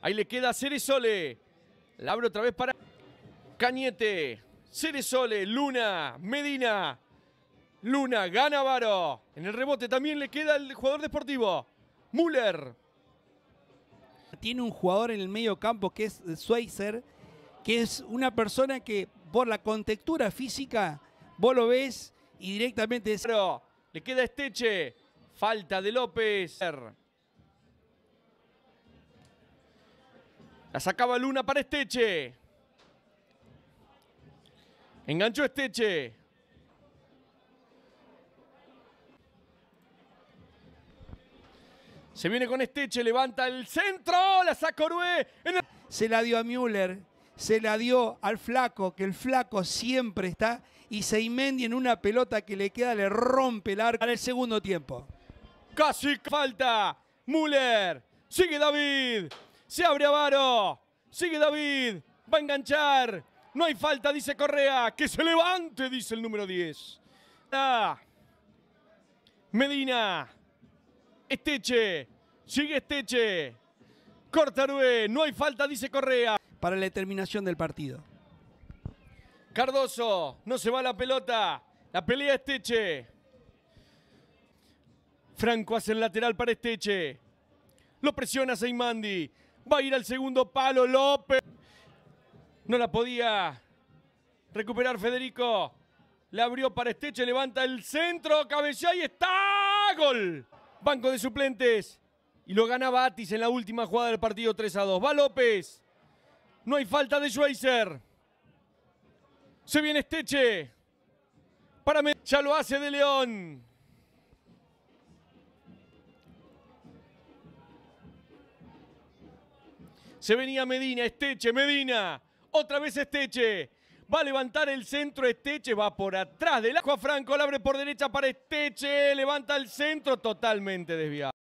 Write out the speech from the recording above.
Ahí le queda Ceresole. La abre otra vez para Cañete. Ceresole, Luna, Medina. Luna, gana Varo. En el rebote también le queda el jugador deportivo. Müller. Tiene un jugador en el medio campo que es Schweizer, que es una persona que por la contextura física vos lo ves y directamente Le queda Esteche. Falta de López. La sacaba Luna para Esteche. Enganchó Esteche. Se viene con Esteche, levanta el centro, la sacó Rué, Se la dio a Müller, se la dio al flaco, que el flaco siempre está. Y Seimendi en una pelota que le queda, le rompe el arco para el segundo tiempo. Casi falta. Müller, sigue David, se abre Avaro. Sigue David. Va a enganchar. No hay falta, dice Correa. Que se levante, dice el número 10. Ah. Medina. Esteche. Sigue Esteche. Cortarue. No hay falta, dice Correa. Para la determinación del partido. Cardoso. No se va la pelota. La pelea Esteche. Franco hace el lateral para Esteche. Lo presiona Seimandi. Va a ir al segundo palo López. No la podía recuperar Federico. Le abrió para Esteche, levanta el centro, cabecea y está gol. Banco de suplentes. Y lo gana Batis en la última jugada del partido 3 a 2. Va López. No hay falta de Schweizer. Se viene Esteche. Para ya lo hace de León. Se venía Medina, Esteche, Medina. Otra vez Esteche. Va a levantar el centro Esteche, va por atrás del agua Franco, la abre por derecha para Esteche, levanta el centro totalmente desviado.